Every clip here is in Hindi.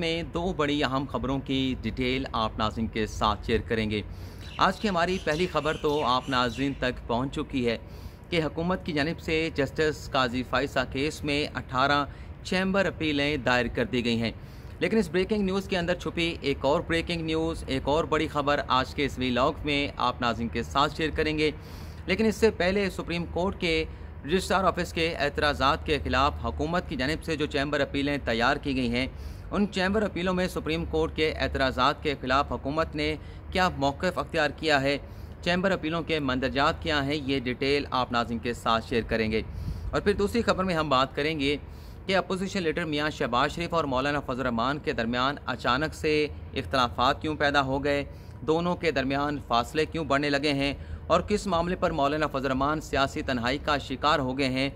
में दो बड़ी अहम खबरों की डिटेल आप नाजिन के साथ शेयर करेंगे आज की हमारी पहली खबर तो आप नाजिन तक पहुंच चुकी है कि हुकूमत की जानब से जस्टिस काजी फाइसा केस में 18 चैम्बर अपीलें दायर कर दी गई हैं लेकिन इस ब्रेकिंग न्यूज़ के अंदर छुपी एक और ब्रेकिंग न्यूज़ एक और बड़ी खबर आज के इस वीलॉग में आप नाजिन के साथ शेयर करेंगे लेकिन इससे पहले सुप्रीम कोर्ट के रजिस्ट्रार ऑफिस के एतराज़ा के ख़िलाफ़ हुकूमत की जानब से जो चैम्बर अपीलें तैयार की गई हैं उन चैम्बर अपीलों में सुप्रीम कोर्ट के एतराज़ा के खिलाफ हुकूमत ने क्या मौक़ अख्तियार किया है चैम्बर अपीलों के मंदरजात क्या हैं ये डिटेल आप नाजिम के साथ शेयर करेंगे और फिर दूसरी खबर में हम बात करेंगे कि अपोजिशन लीडर मियाँ शहबाज शरीफ और मौलाना रमान के दरमियान अचानक से इख्तलाफात क्यों पैदा हो गए दोनों के दरमियान फासले क्यों बढ़ने लगे हैं और किस मामले पर मौलाना रमान सियासी तनहाई का शिकार हो गए हैं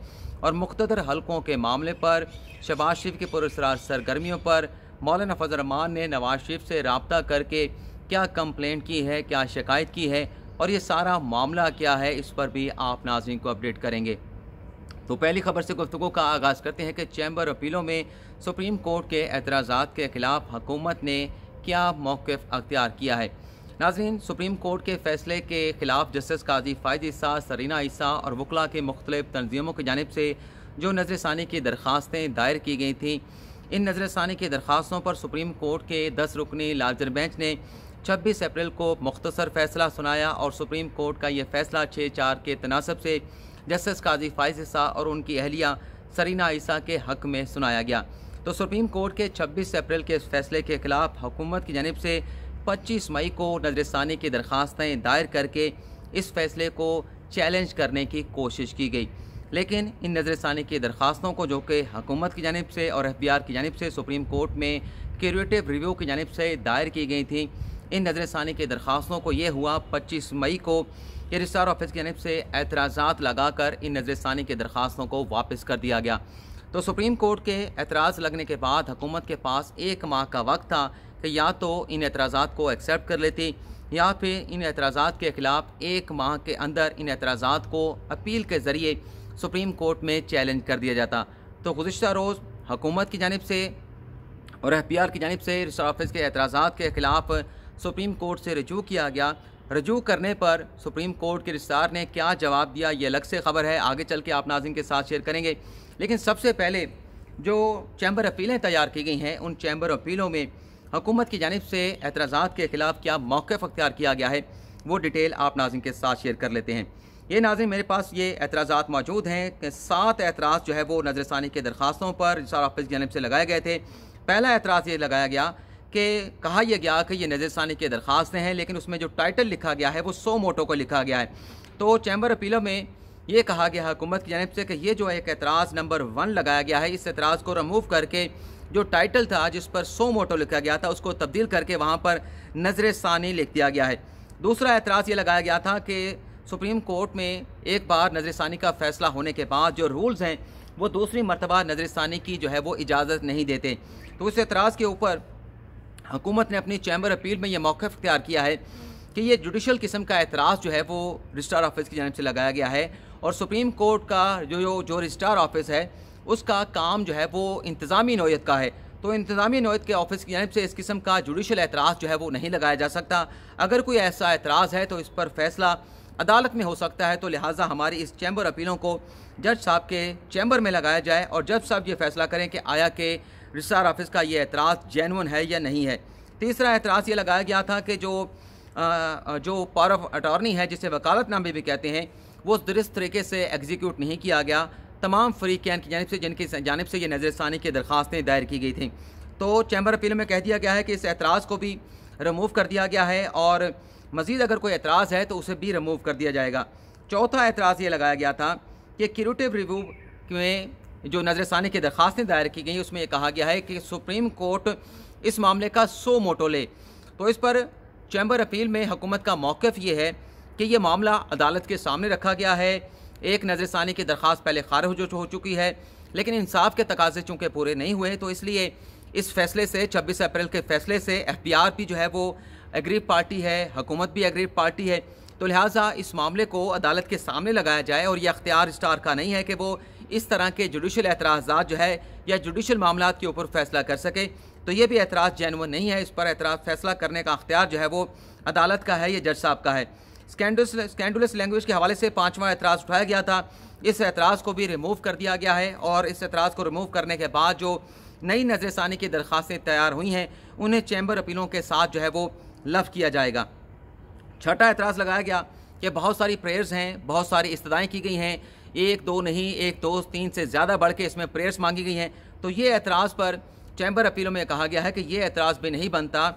और मुख्तर हलकों के मामले पर शबाज शरीफ की पुरस्कार सरगर्मियों पर मौलाना रमान ने नवाज शरीफ से रबता करके क्या कंप्लेंट की है क्या शिकायत की है और ये सारा मामला क्या है इस पर भी आप नाजरन को अपडेट करेंगे तो पहली खबर से गुफ्तु का आगाज़ करते हैं कि चैम्बर अपीलों में सुप्रीम कोर्ट के एतराज़ा के ख़िलाफ़ हकूमत ने क्या मौक़ अख्तियार किया है नाजीन सुप्रीम कोर्ट के फैसले के खिलाफ जस्टिस काजी फ़ायद ईसा सरीना ईसा और वकला के मुख्तलिफ तनजीमों की जानब से जो नजर षानी की दरख्वास्तें दायर की गई थी इन नजर षानी की दरख्वास्तों पर सुप्रीम कोर्ट के दस रुकनी लार्जर बेंच ने छब्बीस अप्रैल को मुख्तसर फैसला सुनाया और सुप्रीम कोर्ट का यह फैसला छः चार के तनासब से जस्टिस काजी फ़ायज ईसा और उनकी अहलिया सरीना ईसा के हक में सुनाया गया तो सुप्रीम कोर्ट के 26 अप्रैल के फैसले के खिलाफ हुकूमत की जानब से 25 मई को नजरसानी की दरखास्तें दायर करके इस फैसले को चैलेंज करने की कोशिश की गई लेकिन इन नजरसानी की दरख्वास्तों को जो कि हुकूमत की जानब से और एफ की जानब से सुप्रीम कोर्ट में क्यूरेटिव रिव्यू की जानब से दायर की गई थी इन नजरसानी की दरख्वास्तों को ये हुआ 25 मई को कि रजिस्ट्रार ऑफिस की जानब से एतराज़ा लगाकर इन नजरसानी की दरख्वास्तों को वापस कर दिया गया तो सुप्रीम कोर्ट के एतराज़ लगने के बाद हुकूमत के पास एक माह का वक्त था कि या तो इन एतराज़ा को एक्सेप्ट कर लेती या फिर इन एतराज़ा के ख़िलाफ़ एक माह के अंदर इन एतराज़ा को अपील के ज़रिए सुप्रीम कोर्ट में चैलेंज कर दिया जाता तो गुज्त रोज़ हुकूमत की जानब से और एफ पी आर की जानब से रजिस्टर ऑफिस के एतराज़ा के ख़िलाफ़ सुप्रीम कोर्ट से रजू किया गया रजू करने पर सुप्रीम कोर्ट के रिश्तार ने क्या जवाब दिया ये अलग से खबर है आगे चल के आप नाजिन के साथ शेयर करेंगे लेकिन सबसे पहले जो चैम्बर अपीलें तैयार की गई हैं उन चैम्बर अपीलों में हुकूमत की जानब से एतराज़ा के ख़िलाफ़ क्या मौक़ अख्तियार किया गया है वो डिटेल आप नाजिम के साथ शेयर कर लेते हैं ये नाजिम मेरे पास ये एतराज़ा मौजूद हैं सात एतराज़ जो है वो नजरसानी के दरख्वास्तों पर सार ऑफिस की जानब से लगाए गए थे पहला एतराज़ ये लगाया गया कि कहा यह गया कि ये नजरसानी के दरख्वास्तें हैं लेकिन उसमें जो टाइटल लिखा गया है वो सौ मोटो को लिखा गया है तो चैम्बर अपीलों में ये कहा गया हुकूमत की जानब से कि ये जो एक एतराज़ नंबर वन लगाया गया है इस एतराज़ को रमूव करके जो टाइटल था जिस पर सो मोटो लिखा गया था उसको तब्दील करके वहाँ पर नजर सानी लिख दिया गया है दूसरा एतराज़ ये लगाया गया था कि सुप्रीम कोर्ट में एक बार नजर सानी का फैसला होने के बाद जो रूल्स हैं वो दूसरी मरतबा नज़र षानी की जो है वो इजाज़त नहीं देते तो उस एतराज़ के ऊपर हुकूमत ने अपनी चैम्बर अपील में ये मौक़ अख्तियार किया है कि ये जुडिशल किस्म का एतराज़ जो है वो रजिस्ट्रार ऑफिस की जानब से लगाया गया है और सुप्रीम कोर्ट का जो जो रजिस्ट्रार ऑफिस है उसका काम जो है वो इंतज़ामी नोयत का है तो इंतजामी नोयत के ऑफिस की जानब से इस किस्म का जुडिशल एतराज़ जो है वो नहीं लगाया जा सकता अगर कोई ऐसा एतराज़ है तो इस पर फैसला अदालत में हो सकता है तो लिहाजा हमारी इस चैम्बर अपीलों को जज साहब के चैम्बर में लगाया जाए और जज साहब ये फैसला करें कि आया के रजिस्ट्रार ऑफिस का ये एतराज़ जैनवन है या नहीं है तीसरा एतराज़ ये लगाया गया था कि जो आ, जो पावर ऑफ अटॉर्नी है जिसे वकालतनामे भी कहते हैं वो दुरुस्त तरीके से एग्जीक्यूट नहीं किया गया तमाम फरीकैन की जानब से जिनकी जानब से ये नजर षानी की दरख्वास्तें दायर की गई थी तो चैम्बर अपील में कह दिया गया है कि इस एतराज़ को भी रिमूव कर दिया गया है और मज़ीद अगर कोई एतराज़ है तो उसे भी रिमूव कर दिया जाएगा चौथा एतराज़ ये लगाया गया था कि क्यूरेटिव रिव्यू में जो नजरसानी की दरख्वास्तें दायर की गई उसमें यह कहा गया है कि सुप्रीम कोर्ट इस मामले का सो मोटो ले तो इस पर चैम्बर अपील में हुकूमत का मौक़ ये है कि यह मामला अदालत के सामने रखा गया है एक नज़रसानी की दरख्वास्त पहले खारिज हो चुकी है लेकिन इंसाफ के तकाजे चूँकि पूरे नहीं हुए तो इसलिए इस फैसले से 26 अप्रैल के फैसले से एफ भी जो है वो एग्रीव पार्टी है हुकूमत भी एग्रीव पार्टी है तो लिहाजा इस मामले को अदालत के सामने लगाया जाए और यह अख्तियार स्टार का नहीं है कि वो इस तरह के जुडिशल एतराज़ा जो है या जुडिशल मामला के ऊपर फैसला कर सके तो ये भी एतराज़ जैन नहीं है इस पर एतराज़ फैसला करने का अख्तियार जो है वो अदालत का है या जज साहब का है स्कैंडुलस लैंग्वेज के हवाले से पाँचवा एतराज़ उठाया गया था इस एतराज़ को भी रिमूव कर दिया गया है और इस एतराज़ को रिमूव करने के बाद जो नई नजरसानी की दरख्वास्तें तैयार हुई हैं उन्हें चैम्बर अपीलों के साथ जो है वो लफ किया जाएगा छठा एतराज़ लगाया गया कि बहुत सारी प्रेयर्स हैं बहुत सारी इस्तदाएँ की गई हैं एक दो नहीं एक दो तीन से ज़्यादा बढ़ के इसमें प्रेयर्स मांगी गई हैं तो ये एतराज़ पर चैम्बर अपीलों में कहा गया है कि ये एतराज़ भी नहीं बनता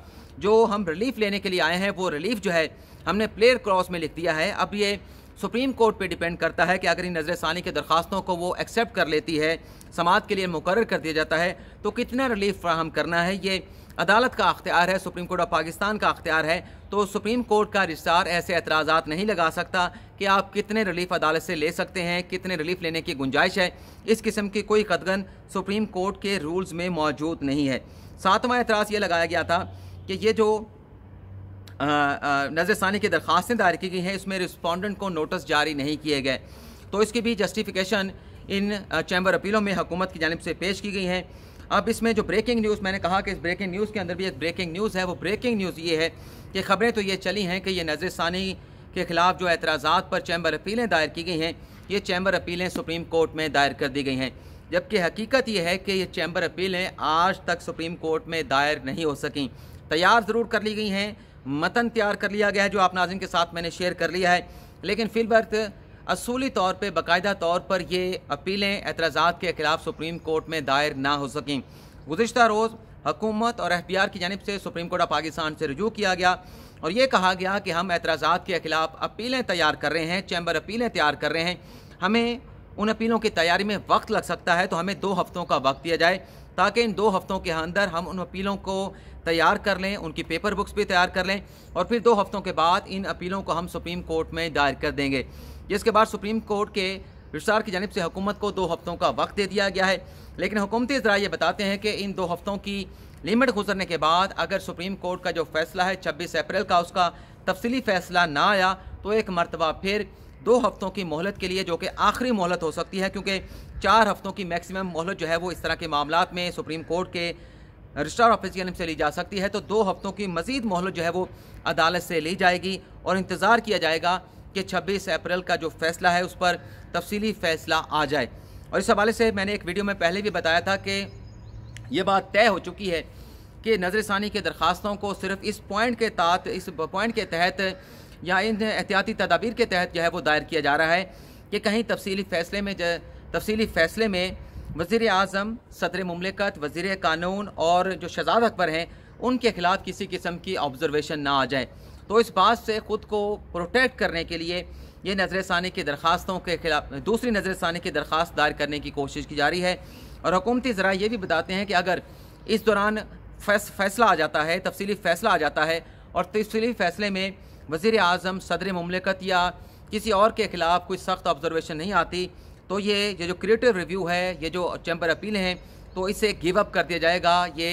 जो हम रिलीफ लेने के लिए आए हैं वो रिलीफ जो है हमने प्लेयर क्रॉस में लिख दिया है अब ये सुप्रीम कोर्ट पे डिपेंड करता है कि अगर इन नजर सानी की दरख्वास्तों को वो एक्सेप्ट कर लेती है समाज के लिए मुकर कर दिया जाता है तो कितना रिलीफ फ्राहम करना है ये अदालत का अख्तियार है सुप्रीम कोर्ट ऑफ पाकिस्तान का अख्तियार है तो सुप्रीम कोर्ट का रिश्तार ऐसे एतराज़ा नहीं लगा सकता कि आप कितने रिलीफ अदालत से ले सकते हैं कितने रिलीफ लेने की गुंजाइश है इस किस्म की कोई कदगन सुप्रीम कोर्ट के रूल्स में मौजूद नहीं है सातवां एतराज़ ये लगाया गया था कि ये जो नजर षानी की दरख्वास्तें दायर की गई हैं इसमें रिस्पॉन्डेंट को नोटिस जारी नहीं किए गए तो इसकी भी जस्टिफिकेशन इन चैम्बर अपीलों में हुकूमत की जानब से पेश की गई हैं अब इसमें जो ब्रेकिंग न्यूज़ मैंने कहा कि इस ब्रेकिंग न्यूज़ के अंदर भी एक ब्रेकिंग न्यूज़ है वो ब्रेकिंग न्यूज़ ये है कि खबरें तो ये चली हैं कि ये नजर षानी के ख़िलाफ़ जो एतराज़ा पर चैम्बर अपीलें दायर की गई हैं ये चैम्बर अपीलें सुप्रीम कोर्ट में दायर कर दी गई हैं जबकि हकीकत यह है कि ये चैम्बर अपीलें आज तक सुप्रीम कोर्ट में दायर नहीं हो सकें तैयार ज़रूर कर ली गई हैं मतन तैयार कर लिया गया है जो आप नाजिम के साथ मैंने शेयर कर लिया है लेकिन वक्त असूली तौर पर बाकायदा तौर पर ये अपीलें एतराज़ा के खिलाफ सुप्रीम कोर्ट में दायर ना हो सकें गुजशत रोज़ हकूमत और एफ बी आर की जानब से सुप्रीम कोर्ट ऑफ पाकिस्तान से रजू किया गया और ये कहा गया कि हम एतराज़ा के खिलाफ अपीलें तैयार कर रहे हैं चैम्बर अपीलें तैयार कर रहे हैं हमें उन अपीलों की तैयारी में वक्त लग सकता है तो हमें दो हफ्तों का वक्त दिया जाए ताकि इन दो हफ्तों के अंदर हम उन अपीलों को तैयार कर लें उनकी पेपर बुक्स भी तैयार कर लें और फिर दो हफ्तों के बाद इन अपीलों को हम सुप्रीम कोर्ट में दायर कर देंगे जिसके बाद सुप्रीम कोर्ट के रिसार की जानब से हुकूमत को दो हफ्तों का वक्त दे दिया गया है लेकिन हुकूमती जरा ये बताते हैं कि इन दो हफ्तों की लिमिट गुजरने के बाद अगर सुप्रीम कोर्ट का जो फैसला है छब्बीस अप्रैल का उसका तफसली फैसला ना आया तो एक मरतबा फिर दो हफ्तों की मोहलत के लिए जो कि आखिरी मोहलत हो सकती है क्योंकि चार हफ्तों की मैक्सिमम मोहलत जो है वो इस तरह के मामला में सुप्रीम कोर्ट के रजिस्ट्रार ऑफिस की जानब से ली जा सकती है तो दो हफ्तों की मजीद मोहलत जो है वो अदालत से ली जाएगी और इंतज़ार किया जाएगा कि छब्बीस अप्रैल का जो फैसला है उस पर तफसीली फैसला आ जाए और इस हवाले से मैंने एक वीडियो में पहले भी बताया था कि यह बात तय हो चुकी है कि नजर षानी के दरख्वास्तों को सिर्फ इस पॉइंट के तहत इस पॉइंट के तहत या इन एहतियाती तदाबीर के तहत जो है वो दायर किया जा रहा है कि कहीं तफसीली फैसले में तफसीली फैसले में वजीर अजम सदर ममलिकत वज़ी कानून और जो शहजाद अकबर हैं उनके ख़िलाफ़ किसी किस्म की ऑब्ज़रवेशन ना आ जाए तो इस बात से ख़ुद को प्रोटेक्ट करने के लिए ये नजर षानी की दरख्वास्तों के खिलाफ दूसरी नजर षानी की दरख्वास्त दायर करने की कोशिश की जा रही है और हुकूमती ज़रा ये भी बताते हैं कि अगर इस दौरान फैस, फैसला आ जाता है तफसली फ़ैसला आ जाता है और तफसली फ़ैसले में वजीर अजम सदर ममलिकत या किसी और के ख़िलाफ़ कोई सख्त ऑब्ज़रवेशन नहीं आती तो ये ये जो क्रिएटिव रिव्यू है ये जो चैम्बर अपीलें हैं तो इसे गिव अप कर दिया जाएगा ये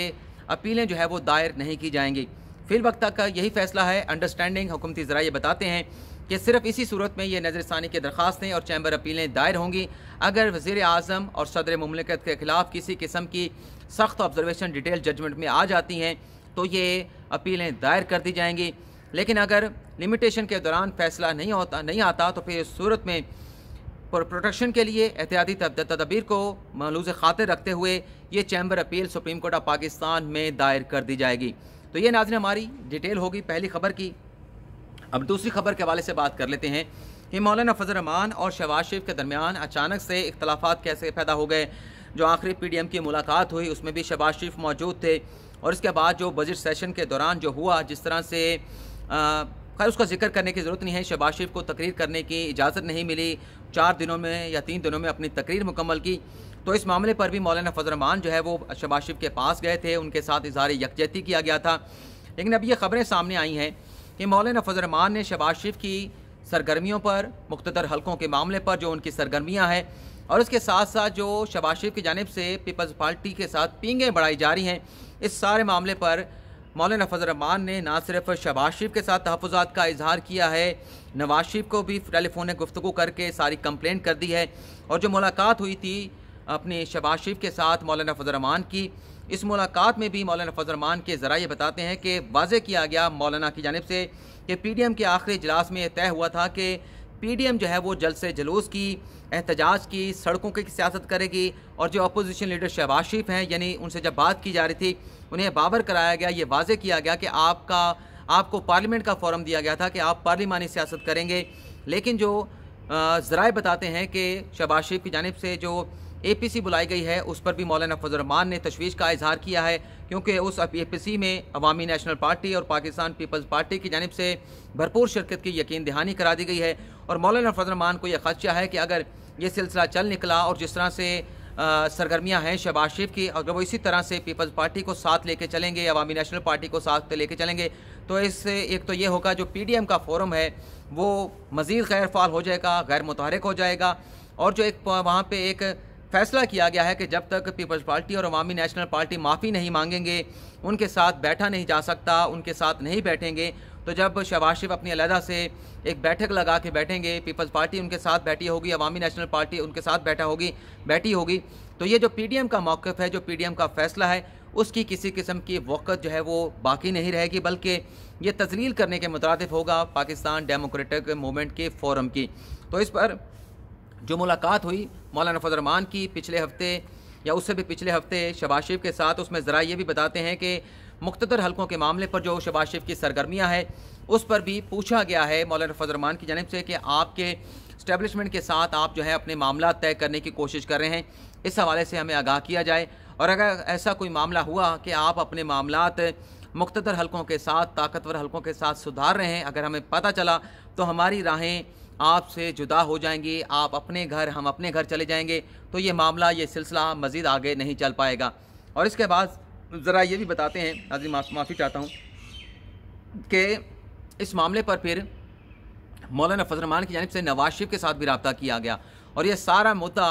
अपीलें जो है वो दायर नहीं की जाएंगी फिल वक्त तक यही फैसला है अंडरस्टैंडिंग हुकूमती ज़रा ये बताते हैं कि सिर्फ इसी सूरत में ये नज़रसानी की दरख्वास्तें और चैम्बर अपीलें दायर होंगी अगर वज़ी अजम और सदर ममलिकत के ख़िलाफ़ किसी किस्म की सख्त ऑब्जर्वेशन डिटेल जजमेंट में आ जाती हैं तो ये अपीलें दायर कर दी जाएंगी लेकिन अगर लिमिटेशन के दौरान फैसला नहीं होता नहीं आता तो फिर सूरत में प्रोटेक्शन के लिए एहतियाती तदबीर को मलूज खातिर रखते हुए ये chamber appeal Supreme Court of Pakistan में दायर कर दी जाएगी तो ये नाजन हमारी डिटेल होगी पहली खबर की अब दूसरी खबर के हवाले से बात कर लेते हैं कि मौलाना रमान और शहबाज शरीफ के दरमियान अचानक से इख्तलाफात कैसे पैदा हो गए जो आखिरी पी डी एम की मुलाकात हुई उसमें भी शहबाज शरीफ मौजूद थे और इसके बाद जो बजट सेशन के दौरान जो हुआ जिस तरह से खैर उसका जिक्र करने की ज़रूरत नहीं है शहबाज शरीफ को तकरीर करने की इजाज़त नहीं मिली चार दिनों में या तीन दिनों में अपनी तकरीर मुकम्मल की तो इस मामले पर भी मौलाना फजरमान जो है वो शबाज शिफ के पास गए थे उनके साथ इजहार यकजहती किया गया था लेकिन अब ये खबरें सामने आई हैं कि मौलाना फजरमान ने शबाज शिफ की सरगर्मियों पर मुख्तर हलकों के मामले पर जो उनकी सरगर्मियाँ हैं और उसके साथ साथ जो शबाज शिफ की जानब से पीपल्स पार्टी के साथ पींगें बढ़ाई जा रही हैं इस सारे मामले पर मौलाना रहमान ने ना सिर्फ शहबाज शरीफ के साथ तहफात का इजहार किया है नवाज शरीफ को भी टेलीफोन गुफ्तु करके सारी कंप्लेंट कर दी है और जो मुलाकात हुई थी अपने शहबाज शरीफ के साथ मौलाना रहमान की इस मुलाकात में भी मौलाना रहमान के ज़रा ये बताते हैं कि वाजे किया गया मौलाना की जानब से कि पी डी एम के आखिरी इजलास में यह तय हुआ था कि पी डी एम जो है वो जलसे से जलूस की एहतजाज की सड़कों की सियासत करेगी और जो अपोजिशन लीडर शहबाज शरीफ हैं यानी उनसे जब बात की जा रही थी उन्हें बाबर कराया गया ये वाजे किया गया कि आपका आपको पार्लियामेंट का फोरम दिया गया था कि आप पार्लिमानी सियासत करेंगे लेकिन जो ज़राए बताते हैं कि शहबाज शरीफ की जानब से जो सी बुलाई गई है उस पर भी मौलाना फजलरमान ने तशवीश का इजहार किया है क्योंकि उस सी में अवामी नेशनल पार्टी और पाकिस्तान पीपल्स पार्टी की जानब से भरपूर शिरकत की यकीन दहानी करा दी गई है और मौलाना फजलरमान को यह खदशा है कि अगर ये सिलसिला चल निकला और जिस तरह से सरगर्मियां हैं शहबाज शरीफ की अगर वो इसी तरह से पीपल्स पार्टी को साथ लेके चलेंगे अवामी नेशनल पार्टी को साथ लेके चलेंगे तो इससे एक तो ये होगा जो एम का फोरम है वो मज़ीद गैर फाल हो जाएगा गैर मुतहरक हो जाएगा और जो एक वहाँ पर एक फैसला किया गया है कि जब तक पीपल्स पार्टी और अवामी नेशनल पार्टी माफ़ी नहीं मांगेंगे उनके साथ बैठा नहीं जा सकता उनके साथ नहीं बैठेंगे तो जब शहबाज शरीफ अपनी अलहदा से एक बैठक लगा के बैठेंगे पीपल्स पार्टी उनके साथ बैठी होगी अवामी नेशनल पार्टी उनके साथ बैठा होगी बैठी होगी तो ये जो पी का मौक़ है जो पी का फैसला है उसकी किसी किस्म की वक़्त जो है वो बाकी नहीं रहेगी बल्कि ये तजलील करने के मुतरद होगा पाकिस्तान डेमोक्रेटिक मूवमेंट के फोरम की तो इस पर जो मुलाकात हुई मौलाना फजरमान की पिछले हफ्ते या उससे भी पिछले हफ्ते शबाशिफ के साथ उसमें ज़रा ये भी बताते हैं कि मुख्तर हलकों के मामले पर जो शबाज शरीफ की सरगर्मियाँ हैं उस पर भी पूछा गया है मौलाना फजरमान की जानब से कि आपके इस्टेबलिशमेंट के साथ आप जो है अपने मामला तय करने की कोशिश कर रहे हैं इस हवाले से हमें आगाह किया जाए और अगर ऐसा कोई मामला हुआ कि आप अपने मामला मुख्तर हलकों के साथ ताकतवर हलकों के साथ सुधार रहे हैं अगर हमें पता चला तो हमारी राहें आपसे जुदा हो जाएंगी आप अपने घर हम अपने घर चले जाएंगे तो ये मामला ये सिलसिला मज़ीद आगे नहीं चल पाएगा और इसके बाद ज़रा ये भी बताते हैं नाजी माफ़ी चाहता हूँ कि इस मामले पर फिर मौलाना फजलरमान की जानब से नवाज शरीफ के साथ भी रबता किया गया और ये सारा मुद्दा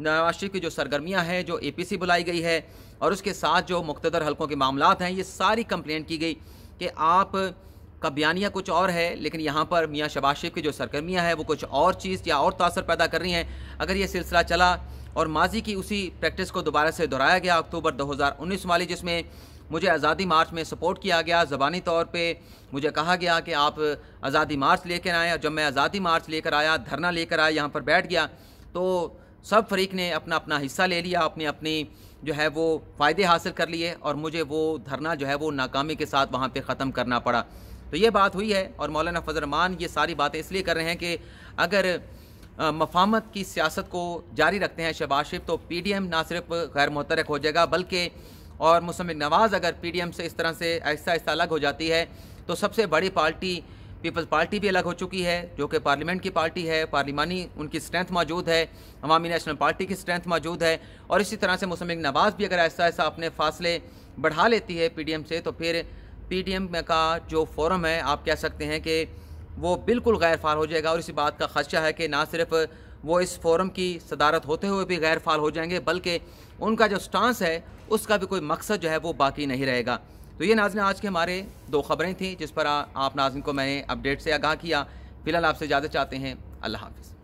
नवाज शरीफ की जो सरगर्मियाँ हैं जो ए पी सी बुलाई गई है और उसके साथ जो मुख्तर हल्कों के मामला हैं ये सारी कंप्लेंट की गई कि आप का बयानिया कुछ और है लेकिन यहाँ पर मियाँ शबाज शेख की जो सरगर्मियाँ हैं वो कुछ और चीज़ या और तासर पैदा कर रही हैं अगर ये सिलसिला चला और माजी की उसी प्रैक्टिस को दोबारा से दोहराया गया अक्टूबर 2019 वाली जिसमें मुझे आज़ादी मार्च में सपोर्ट किया गया ज़बानी तौर पे मुझे कहा गया कि आप आज़ादी मार्च लेकर आएँ जब मैं आज़ादी मार्च लेकर आया धरना लेकर आया यहाँ पर बैठ गया तो सब फरीक ने अपना अपना हिस्सा ले लिया अपनी अपनी जो है वो फ़ायदे हासिल कर लिए और मुझे वो धरना जो है वो नाकामी के साथ वहाँ पर ख़त्म करना पड़ा तो ये बात हुई है और मौलाना फजरमान ये सारी बातें इसलिए कर रहे हैं कि अगर मफामत की सियासत को जारी रखते हैं शहबाज शरीफ तो पी डी एम ना सिर्फ गैर मुतरक हो जाएगा बल्कि और मुसमिक नवाज़ अगर पी डी एम से इस तरह से आहिस्ता आहिस्ता अलग हो जाती है तो सबसे बड़ी पार्टी पीपल्स पार्टी भी अलग हो चुकी है जो कि पार्लियामेंट की पार्टी है पार्लिमानी उनकी स्ट्रेंथ मौजूद है अवामी नेशनल पार्टी की स्ट्रेंथ मौजूद है और इसी तरह से मुसमिक नवाज़ भी अगर ऐसा ऐसा अपने फासले बढ़ा लेती है पी डी एम से तो फिर पी का जो फोरम है आप कह सकते हैं कि वो बिल्कुल गैर फाल हो जाएगा और इसी बात का खदशा है कि ना सिर्फ वो इस फोरम की सदारत होते हुए भी गैर फाल हो जाएंगे बल्कि उनका जो स्टांस है उसका भी कोई मकसद जो है वो बाकी नहीं रहेगा तो ये नाजन आज के हमारे दो खबरें थीं जिस पर आ, आप नाजन को मैंने अपडेट से आगाह किया फिलहाल आपसे इजाज़त चाहते हैं अल्लाह हाफिज़